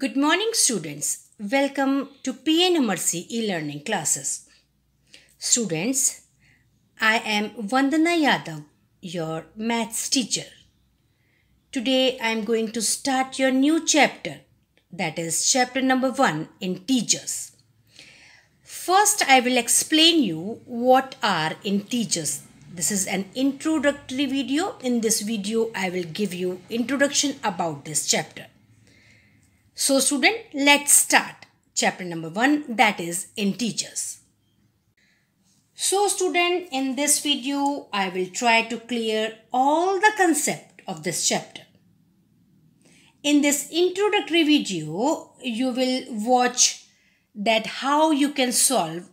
Good morning students. Welcome to PN Mercy e-learning classes. Students, I am Vandana Yadav, your maths teacher. Today I am going to start your new chapter that is chapter number 1 in teachers. First I will explain you what are integers. This is an introductory video. In this video I will give you introduction about this chapter. So student, let's start chapter number 1 that is integers. So student, in this video, I will try to clear all the concept of this chapter. In this introductory video, you will watch that how you can solve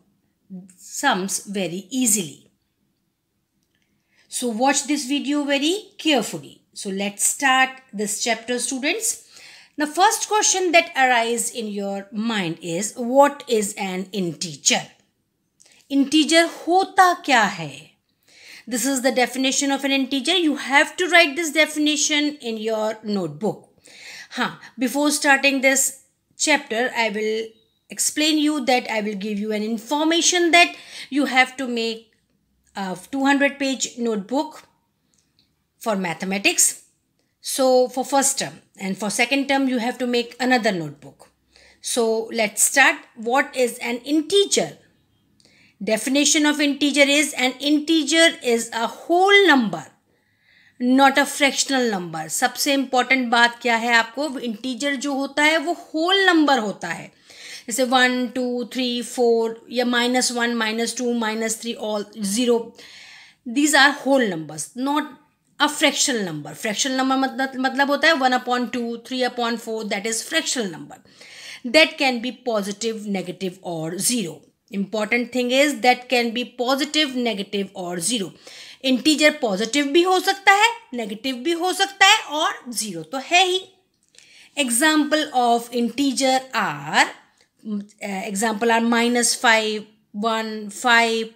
sums very easily. So watch this video very carefully. So let's start this chapter students now, first question that arises in your mind is what is an integer? Integer hota kya hai? This is the definition of an integer. You have to write this definition in your notebook. Huh. Before starting this chapter, I will explain you that I will give you an information that you have to make a 200 page notebook for mathematics. So for first term, and for second term you have to make another notebook so let's start what is an integer definition of integer is an integer is a whole number not a fractional number सबसे important बात क्या है आपको integer जो होता है वो whole number होता है जैसे वन टू थ्री फोर या minus one minus two minus three all zero these are whole numbers not अब फ्रैक्शनल नंबर फ्रैक्शनल नंबर मतलब मतलब होता है one upon two three upon four that is fractional number that can be positive negative और zero important thing is that can be positive negative और zero integer positive भी हो सकता है नेगेटिव भी हो सकता है और ज़ीरो तो है ही example of integer are example are minus five one five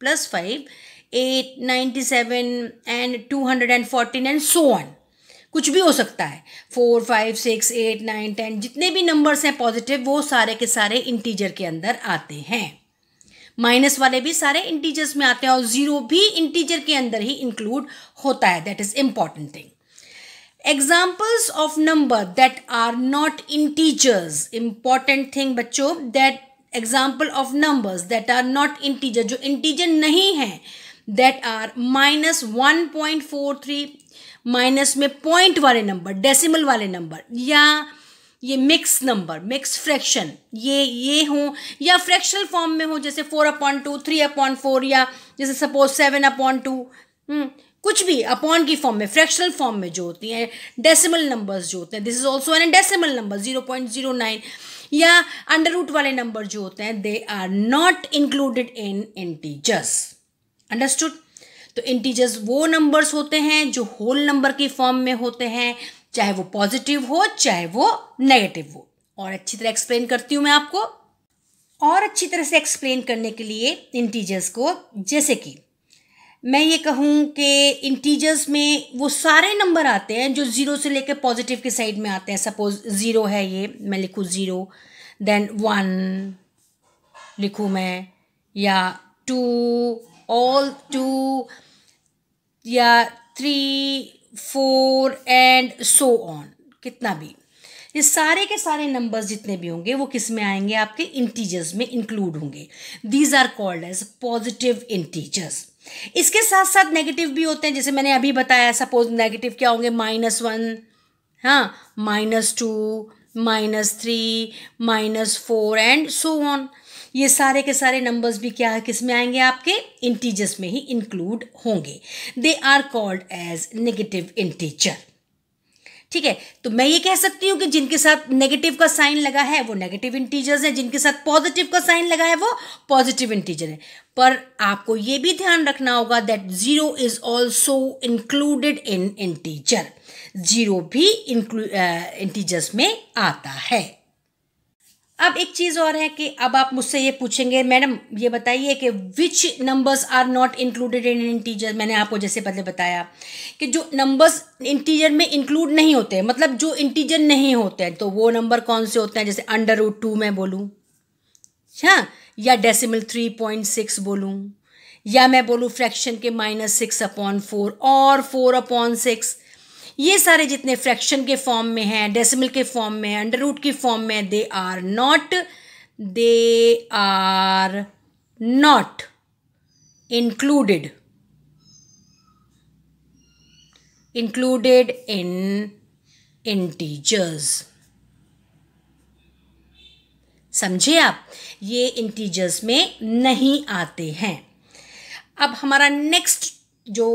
plus five eight ninety seven and two hundred and fourteen and so one कुछ भी हो सकता है four five six eight nine ten जितने भी नंबर्स हैं पॉजिटिव वो सारे के सारे इंटीजर के अंदर आते हैं माइनस वाले भी सारे इंटीजर्स में आते हैं और ज़ीरो भी इंटीजर के अंदर ही इंक्लूड होता है that is important thing examples of number that are not integers important thing बच्चों that example of numbers that are not integer जो इंटीजर नहीं है that are minus one point four three minus में point वाले number decimal वाले number या ये mix number mix fraction ये ये हो या फ्रैक्शनल फॉर्म में हो जैसे four a point two three a point four या जैसे सपोज सेवन अपॉइंट टू कुछ भी अपॉन की फॉर्म में फ्रैक्शनल फॉर्म में जो होती हैं डेसिमल नंबर्स जो होते हैं this is also an decimal number zero point zero nine या अंडर रूट वाले नंबर जो होते हैं they are not included in integers understood तो इंटीजर्स वो नंबर्स होते हैं जो होल नंबर के फॉर्म में होते हैं चाहे वो पॉजिटिव हो चाहे वो नेगेटिव हो और अच्छी तरह एक्सप्लेन करती हूँ मैं आपको और अच्छी तरह से एक्सप्लेन करने के लिए इंटीजर्स को जैसे कि मैं ये कहूँ कि इंटीजर्स में वो सारे नंबर आते हैं जो ज़ीरो से लेकर पॉजिटिव के साइड में आते हैं सपोज ज़ीरो है ये मैं लिखूँ ज़ीरो देन वन लिखूँ मैं या टू all two या three four and so on कितना भी ये सारे के सारे नंबर्स जितने भी होंगे वो किस में आएंगे आपके इंटीजर्स में इंक्लूड होंगे these are called as positive integers इसके साथ साथ नेगेटिव भी होते हैं जैसे मैंने अभी बताया सपोज नेगेटिव क्या होंगे माइनस वन हाँ minus two minus three minus four and so on ये सारे के सारे नंबर्स भी क्या है किस में आएंगे आपके इंटीजर्स में ही इंक्लूड होंगे they are called as negative integer ठीक है तो मैं ये कह सकती हूँ कि जिनके साथ नेगेटिव का साइन लगा है वो नेगेटिव इंटीजर्स हैं जिनके साथ पॉजिटिव का साइन लगा है वो पॉजिटिव इंटीजर है पर आपको ये भी ध्यान रखना होगा that zero is also included in integer zero भी इंक्लू इंटीजर्स में आता है अब एक चीज़ और है कि अब आप मुझसे ये पूछेंगे मैडम ये बताइए कि which numbers are not included in integer मैंने आपको जैसे पहले बताया कि जो नंबर्स इंटीजर में इंक्लूड नहीं होते हैं मतलब जो इंटीजर नहीं होते हैं तो वो नंबर कौन से होते हैं जैसे अंडर रूट टू मैं बोलूँ हाँ या डेसिमल थ्री पॉइंट सिक्स बोलूँ या मैं बोलूँ फ्रैक्शन के माइनस सिक्स अपॉन फोर और फोर अपॉन सिक्स ये सारे जितने फ्रैक्शन के फॉर्म में हैं डेसिमल के फॉर्म में अंडर रूट के फॉर्म में they are not they are not included included in integers समझे आप ये इंटीजर्स में नहीं आते हैं अब हमारा नेक्स्ट जो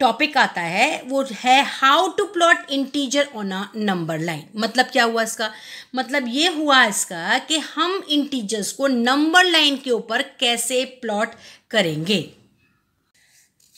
टॉपिक आता है वो है how to plot integer on a number line मतलब क्या हुआ इसका मतलब ये हुआ इसका कि हम इंटीजर्स को नंबर लाइन के ऊपर कैसे प्लॉट करेंगे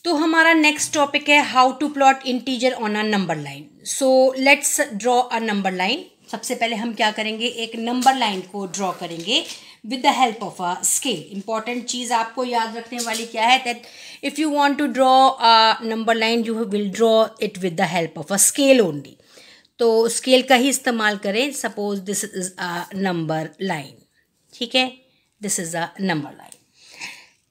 तो हमारा नेक्स्ट टॉपिक है how to plot integer on a number line so let's draw a number line सबसे पहले हम क्या करेंगे एक नंबर लाइन को ड्रॉ करेंगे with the help of a scale important चीज़ आपको याद रखने वाली क्या है that if you want to draw a number line you will draw it with the help of a scale only तो स्केल का ही इस्तेमाल करें suppose this is a number line ठीक है this is a number line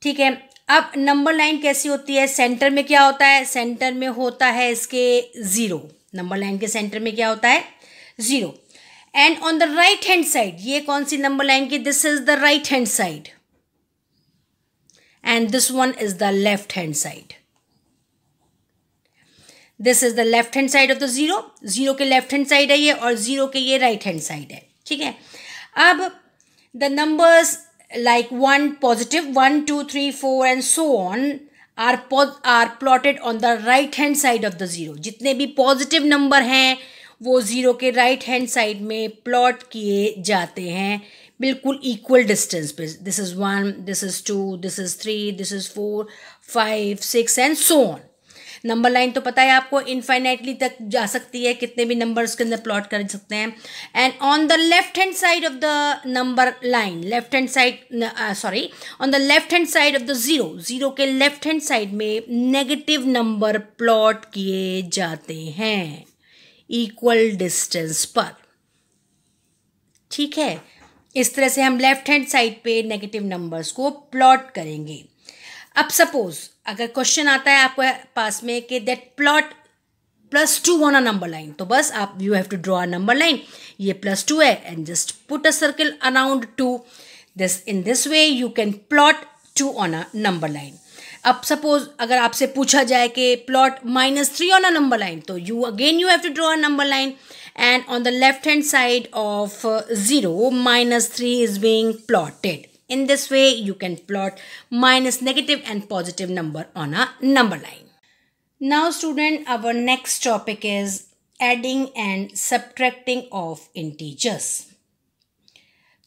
ठीक है अब number line कैसी होती है सेंटर में क्या होता है सेंटर में होता है इसके ज़ीरो नंबर लाइन के सेंटर में क्या होता है zero and on the right hand side ये कौन सी नंबर लाइन की this is the right hand side and this one is the left hand side this is the left hand side of the zero zero के left hand side है ये और zero के ये राइट हैंड साइड है ठीक है अब the numbers like one positive one two three four and so on are are plotted on the right hand side of the zero जितने भी पॉजिटिव नंबर हैं वो ज़ीरो के राइट हैंड साइड में प्लॉट किए जाते हैं बिल्कुल इक्वल डिस्टेंस पे this is one this is two this is three this is four five six and so on number line तो पता है आपको इन्फाइनेटली तक जा सकती है कितने भी नंबर उसके अंदर प्लॉट कर सकते हैं and on the left hand side of the number line left hand side sorry on the left hand side of the zero zero के लेफ्ट हैंड साइड में नेगेटिव नंबर प्लॉट किए जाते हैं इक्वल डिस्टेंस पर ठीक है इस तरह से हम लेफ्ट हैंड साइड पे नेगेटिव नंबर्स को प्लॉट करेंगे अब सपोज अगर क्वेश्चन आता है आपके पास में कि that plot plus two on a number line तो बस आप you have to draw a number line ये प्लस टू है and just put a circle around two this in this way you can plot two on a number line अब suppose अगर आपसे पूछा जाए कि plot minus three on a number line तो you again you have to draw a number line and on the left hand side of zero minus three is being plotted in this way you can plot minus negative and positive number on a number line now student our next topic is adding and subtracting of integers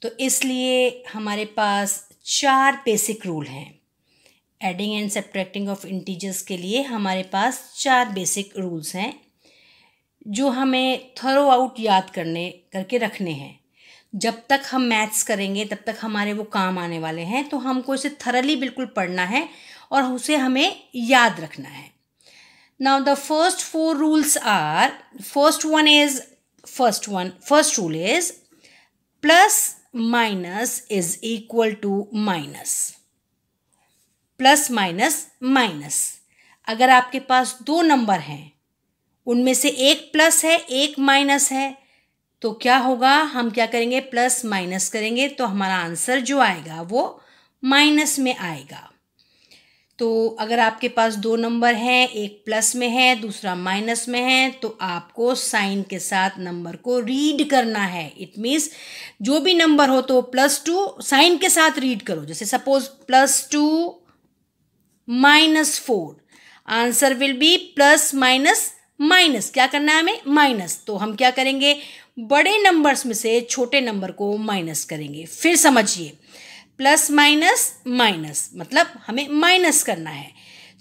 तो इसलिए हमारे पास चार basic rule हैं adding and subtracting of integers के लिए हमारे पास चार बेसिक रूल्स हैं जो हमें थरो आउट याद करने करके रखने हैं जब तक हम मैथ्स करेंगे तब तक हमारे वो काम आने वाले हैं तो हमको इसे थरली बिल्कुल पढ़ना है और उसे हमें याद रखना है now the first four rules are first one is first one first rule is plus minus is equal to minus plus minus minus अगर आपके पास दो नंबर हैं उनमें से एक प्लस है एक माइनस है तो क्या होगा हम क्या करेंगे प्लस माइनस करेंगे तो हमारा आंसर जो आएगा वो माइनस में आएगा तो अगर आपके पास दो नंबर हैं एक प्लस में है दूसरा माइनस में है तो आपको साइन के साथ नंबर को रीड करना है इट मीन्स जो भी नंबर हो तो प्लस टू साइन के साथ रीड करो जैसे suppose plus two minus four answer will be plus minus minus क्या करना है हमें माइनस तो हम क्या करेंगे बड़े नंबर्स में से छोटे नंबर को माइनस करेंगे फिर समझिए प्लस माइनस माइनस मतलब हमें माइनस करना है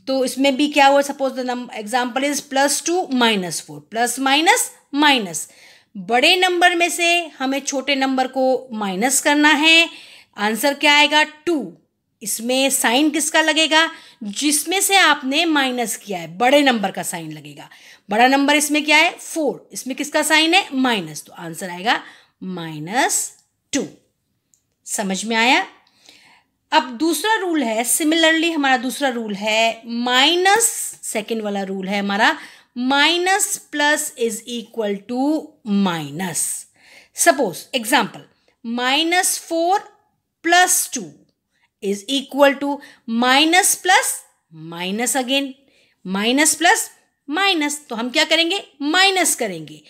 तो इसमें भी क्या हुआ suppose the example is plus two minus four plus minus minus बड़े नंबर में से हमें छोटे नंबर को माइनस करना है आंसर क्या आएगा टू इसमें साइन किसका लगेगा जिसमें से आपने माइनस किया है बड़े नंबर का साइन लगेगा बड़ा नंबर इसमें क्या है फोर इसमें किसका साइन है माइनस तो आंसर आएगा माइनस टू समझ में आया अब दूसरा रूल है सिमिलरली हमारा दूसरा रूल है माइनस सेकेंड वाला रूल है हमारा minus plus is equal to minus suppose example minus four plus two is equal to minus plus minus again minus plus minus तो हम क्या करेंगे माइनस करेंगे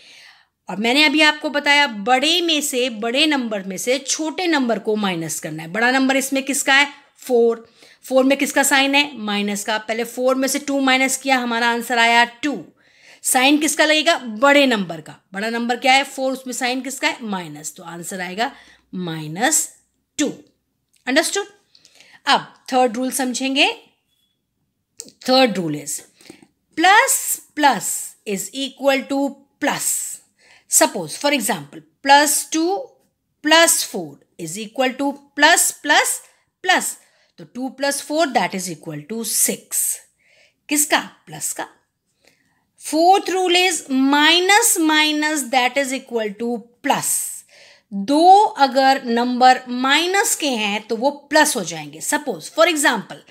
और मैंने अभी आपको बताया बड़े में से बड़े नंबर में से छोटे नंबर को माइनस करना है बड़ा नंबर इसमें किसका है फोर फोर में किसका साइन है माइनस का पहले फोर में से टू माइनस किया हमारा आंसर आया टू साइन किसका लगेगा बड़े नंबर का बड़ा नंबर क्या है फोर उसमें साइन किसका है माइनस तो आंसर आएगा माइनस टू अंडरस्टूड अब थर्ड रूल समझेंगे third rule is plus plus is equal to plus suppose for example plus two plus four is equal to plus plus plus तो two plus four that is equal to six किसका plus का fourth rule is minus minus that is equal to plus दो अगर number minus के हैं तो वो plus हो जाएंगे suppose for example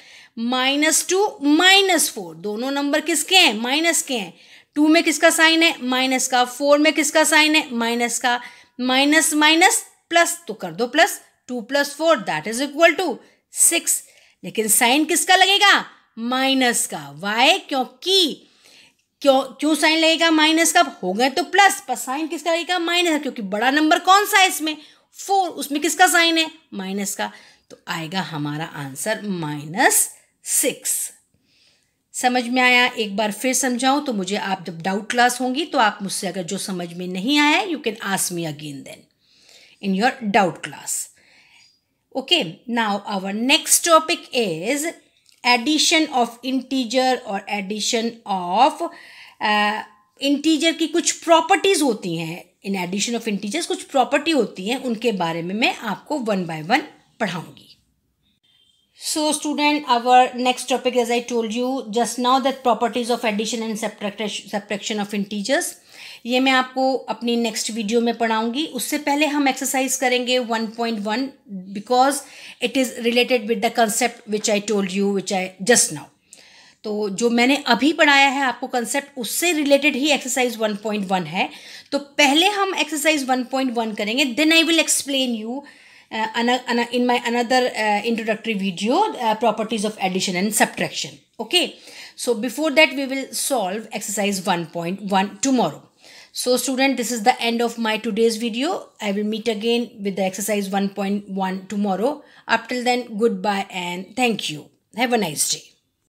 minus two minus four दोनों नंबर किसके हैं माइनस के हैं टू में किसका साइन है माइनस का फोर में किसका साइन है माइनस का माइनस माइनस प्लस तो कर दो plus two plus four that is equal to six लेकिन साइन किसका लगेगा माइनस का वाई क्योंकि क्यों क्यों साइन लगेगा माइनस का हो गए तो प्लस पर साइन किसका लगेगा माइनस क्योंकि बड़ा नंबर कौन सा है इसमें फोर उसमें किसका साइन है माइनस का तो आएगा हमारा आंसर माइनस सिक्स समझ में आया एक बार फिर समझाऊं तो मुझे आप जब डाउट क्लास होंगी तो आप मुझसे अगर जो समझ में नहीं आया you can ask me again then in your doubt class okay now our next topic is addition of integer और एडिशन ऑफ इंटीजर की कुछ प्रॉपर्टीज होती हैं इन एडिशन ऑफ इंटीजर्स कुछ प्रॉपर्टी होती हैं उनके बारे में मैं आपको वन बाय वन पढ़ाऊंगी so student our next topic as I told you just now that properties of addition and subtraction of integers ये मैं आपको अपनी नेक्स्ट वीडियो में पढ़ाऊंगी उससे पहले हम एक्सरसाइज करेंगे 1.1 because it is related with the concept which I told you which I just now तो जो मैंने अभी पढ़ाया है आपको कंसेप्ट उससे रिलेटेड ही एक्सरसाइज 1.1 है तो पहले हम एक्सरसाइज 1.1 करेंगे then I will explain you in my another introductory video properties of addition and subtraction okay so before that we will solve exercise one point one tomorrow So student, this is the end of my today's video. I will meet again with the exercise 1.1 tomorrow. Up till then, goodbye and thank you. Have a nice day.